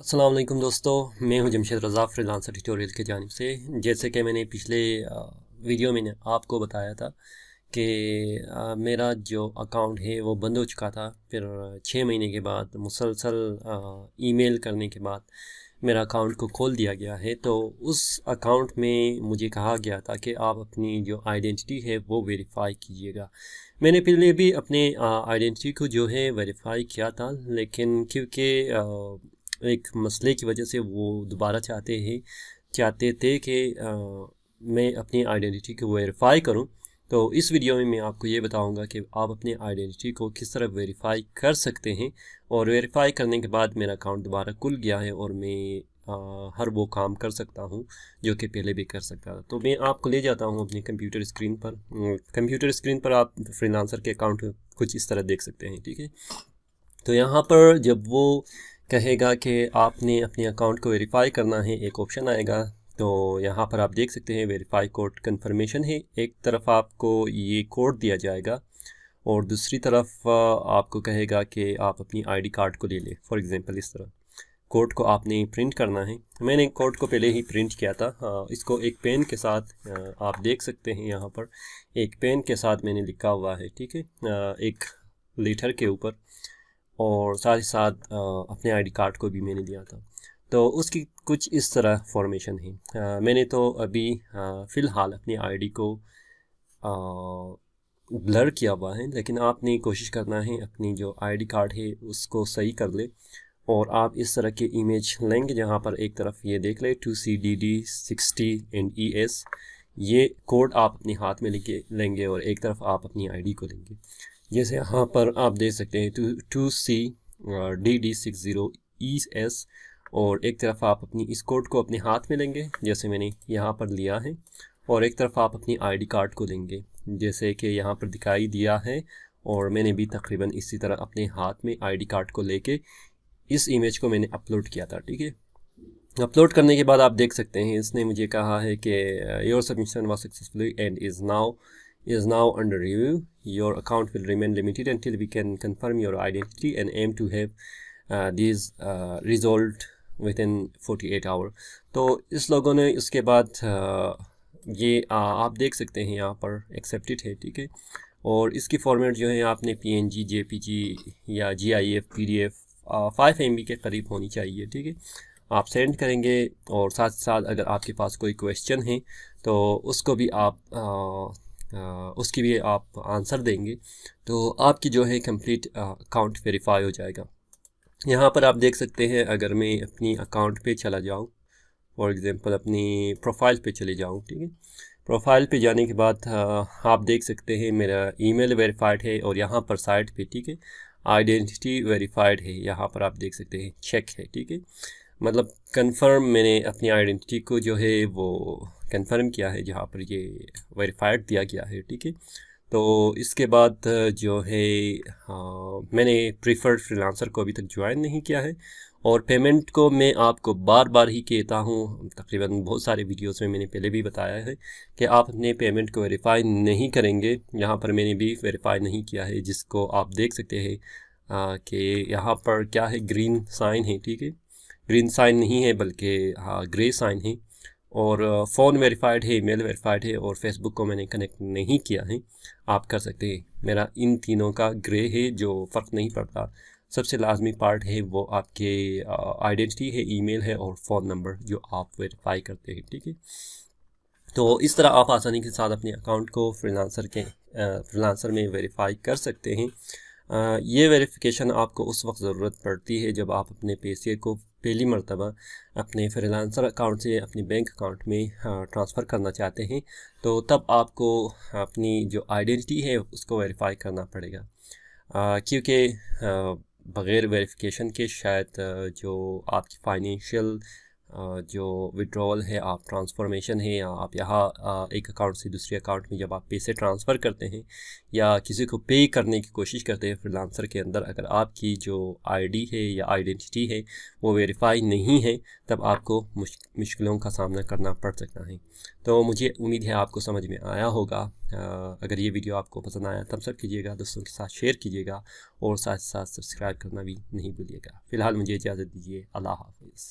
असलम दोस्तों मैं हूं जमशेद रज़ा फ्रीलांसर ट्यूटोरियल की जानब से जैसे कि मैंने पिछले वीडियो में आपको बताया था कि मेरा जो अकाउंट है वो बंद हो चुका था फिर छः महीने के बाद मुसलसल ईमेल करने के बाद मेरा अकाउंट को खोल दिया गया है तो उस अकाउंट में मुझे कहा गया था कि आप अपनी जो आइडेंटिटी है वो वेरीफाई कीजिएगा मैंने पहले भी अपने आइडेंटिटी को जो है वेरीफाई किया था लेकिन क्योंकि एक मसले की वजह से वो दोबारा चाहते हैं चाहते थे कि मैं अपनी आइडेंटिटी को वेरीफाई करूं तो इस वीडियो में मैं आपको ये बताऊंगा कि आप अपनी आइडेंटिटी को किस तरह वेरीफाई कर सकते हैं और वेरीफाई करने के बाद मेरा अकाउंट दोबारा खुल गया है और मैं आ, हर वो काम कर सकता हूँ जो कि पहले भी कर सकता था तो मैं आपको ले जाता हूँ अपने कंप्यूटर स्क्रीन पर कंप्यूटर स्क्रीन पर आप फ्रीलांसर के अकाउंट कुछ इस तरह देख सकते हैं ठीक है तो यहाँ पर जब वो कहेगा कि आपने अपने अकाउंट को वेरीफाई करना है एक ऑप्शन आएगा तो यहाँ पर आप देख सकते हैं वेरीफाई कोड कन्फर्मेशन है एक तरफ आपको ये कोड दिया जाएगा और दूसरी तरफ आपको कहेगा कि आप अपनी आईडी कार्ड को ले लें फॉर एग्ज़ाम्पल इस तरह कोड को आपने प्रिंट करना है मैंने कोड को पहले ही प्रिंट किया था इसको एक पेन के साथ आप देख सकते हैं यहाँ पर एक पेन के साथ मैंने लिखा हुआ है ठीक है एक लेटर के ऊपर और साथ ही साथ अपने आईडी कार्ड को भी मैंने दिया था तो उसकी कुछ इस तरह फॉर्मेशन है आ, मैंने तो अभी फ़िलहाल अपनी आईडी को ब्लर किया हुआ है लेकिन आपने कोशिश करना है अपनी जो आईडी कार्ड है उसको सही कर ले और आप इस तरह के इमेज लेंगे जहाँ पर एक तरफ ये देख ले two C D D sixty and E S ये कोड आप अपने हाथ में लेके लेंगे और एक तरफ आप अपनी आईडी को लेंगे जैसे यहाँ पर आप देख सकते हैं two two C D D six zero E S और एक तरफ आप अपनी इस कोड को अपने हाथ में लेंगे जैसे मैंने यहाँ पर लिया है और एक तरफ आप अपनी आईडी कार्ड को लेंगे जैसे कि यहाँ पर दिखाई दिया है और मैंने भी तकरीबन इसी तरह अपने हाथ में आईडी कार्ड को लेके इस इमेज को मैंने अपलोड किया था ठीक है अपलोड करने के बाद आप देख सकते हैं इसने मुझे कहा है कि your submission was successfully and is now is now under review. Your account will remain limited until we can confirm your identity and aim to have uh, these uh, resolved within 48 hour. तो इस लोगों ने इसके बाद uh, ये आप देख सकते हैं यहाँ पर एक्सेप्टेड है ठीक है और इसकी फॉर्मेट जो है आपने P N G J P G या G I F P D F five M B के करीब होनी चाहिए ठीक है आप सेंड करेंगे और साथ साथ अगर आपके पास कोई क्वेश्चन है तो उसको भी आप उसकी भी आप आंसर देंगे तो आपकी जो है कंप्लीट अकाउंट वेरीफाई हो जाएगा यहाँ पर आप देख सकते हैं अगर मैं अपनी अकाउंट पे चला जाऊँ फॉर एग्ज़ाम्पल अपनी प्रोफाइल पे चले जाऊँ ठीक है प्रोफाइल पे जाने के बाद आप देख सकते हैं मेरा ईमेल वेरीफाइड है और यहाँ पर साइट पे ठीक है आइडेंटिटी वेरीफाइड है यहाँ पर आप देख सकते हैं चेक है ठीक है मतलब कंफर्म मैंने अपनी आइडेंटिटी को जो है वो कंफर्म किया है जहाँ पर ये वेरीफाइड दिया गया है ठीक है तो इसके बाद जो है आ, हाँ, मैंने प्रीफर्ड फ्रीलांसर को अभी तक ज्वाइन नहीं किया है और पेमेंट को मैं आपको बार बार ही कहता हूँ तकरीबन बहुत सारे वीडियोस में मैंने पहले भी बताया है कि आप अपने पेमेंट को वेरीफाई नहीं करेंगे यहाँ पर मैंने भी वेरीफाई नहीं किया है जिसको आप देख सकते हैं हाँ, कि यहाँ पर क्या है ग्रीन साइन है ठीक है ग्रीन साइन नहीं है बल्कि हाँ ग्रे साइन है और फ़ोन वेरीफाइड है ईमेल वेरीफाइड है और फेसबुक को मैंने कनेक्ट नहीं किया है आप कर सकते हैं मेरा इन तीनों का ग्रे है जो फ़र्क नहीं पड़ता सबसे लाजमी पार्ट है वो आपके आइडेंटिटी है ईमेल है और फ़ोन नंबर जो आप वेरीफाई करते हैं ठीक है तो इस तरह आप आसानी के साथ अपने अकाउंट को फ्रीलांसर के फ्रीलांसर में वेरीफाई कर सकते हैं ये वेरिफिकेशन आपको उस वक्त ज़रूरत पड़ती है जब आप अपने पेशे को पहली मरतबा अपने फ्रीलांसर अकाउंट से अपने बैंक अकाउंट में ट्रांसफ़र हाँ, करना चाहते हैं तो तब आपको अपनी जो आइडेंटिटी है उसको वेरीफाई करना पड़ेगा क्योंकि बग़ैर वेरिफिकेशन के शायद जो आपकी फ़ाइनेंशियल जो विड्रॉल है आप ट्रांसफॉर्मेशन है या आप यहाँ एक अकाउंट से दूसरे अकाउंट में जब आप पैसे ट्रांसफ़र करते हैं या किसी को पे करने की कोशिश करते हैं फ्रीलांसर के अंदर अगर आपकी जो आईडी है या आइडेंटिटी है वो वेरीफाई नहीं है तब आपको मुश्किलों का सामना करना पड़ सकता है तो मुझे उम्मीद है आपको समझ में आया होगा अगर ये वीडियो आपको पसंद आया तब सब कीजिएगा दोस्तों के साथ शेयर कीजिएगा और साथ साथ सब्सक्राइब करना भी नहीं भूलिएगा फ़िलहाल मुझे इजाज़त दीजिए अल्लाह हाफिज़